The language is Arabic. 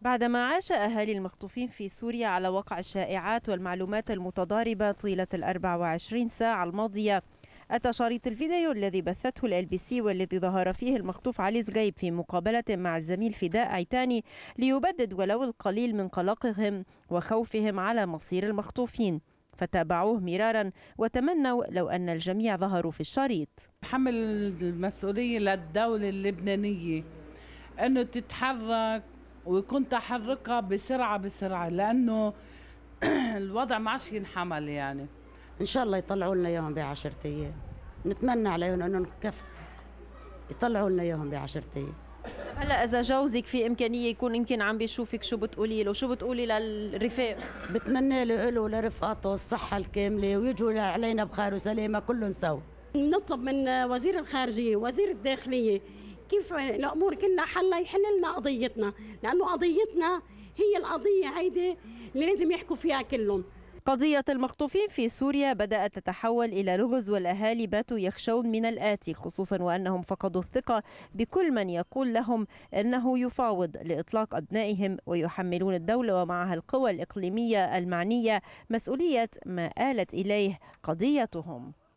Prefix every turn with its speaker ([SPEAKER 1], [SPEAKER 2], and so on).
[SPEAKER 1] بعدما عاش أهالي المخطوفين في سوريا على وقع الشائعات والمعلومات المتضاربة طيلة ال 24 ساعة الماضية أتى شريط الفيديو الذي بثته ال بي سي والذي ظهر فيه المخطوف علي زغيب في مقابلة مع الزميل فداء عيتاني ليبدد ولو القليل من قلقهم وخوفهم على مصير المخطوفين فتابعوه مرارا وتمنوا لو أن الجميع ظهروا في الشريط حمل المسؤولية للدولة اللبنانية أنه تتحرك
[SPEAKER 2] وكنت احركها بسرعه بسرعه لانه الوضع ما عادش ينحمل يعني ان شاء الله يطلعوا لنا اياهم بعشرة ايام نتمنى عليهم انه نكف يطلعوا لنا اياهم بعشرة ايام
[SPEAKER 1] هلا اذا جوزك في امكانيه يكون يمكن عم بيشوفك شو بتقولي له شو بتقولي للرفاق بتمنى له له ولرفقاته
[SPEAKER 2] الصحه الكامله ويجوا علينا بخير وسلامه كلهم سوا
[SPEAKER 3] نطلب من وزير الخارجيه وزير الداخليه كيف الامور كلها حلها يحل لنا قضيتنا لانه قضيتنا هي القضيه هيدي اللي لازم يحكوا فيها كلهم
[SPEAKER 1] قضية المخطوفين في سوريا بدأت تتحول إلى لغز والأهالي باتوا يخشون من الآتي خصوصا وأنهم فقدوا الثقة بكل من يقول لهم أنه يفاوض لإطلاق أبنائهم ويحملون الدولة ومعها القوى الإقليمية المعنية مسؤولية ما آلت إليه قضيتهم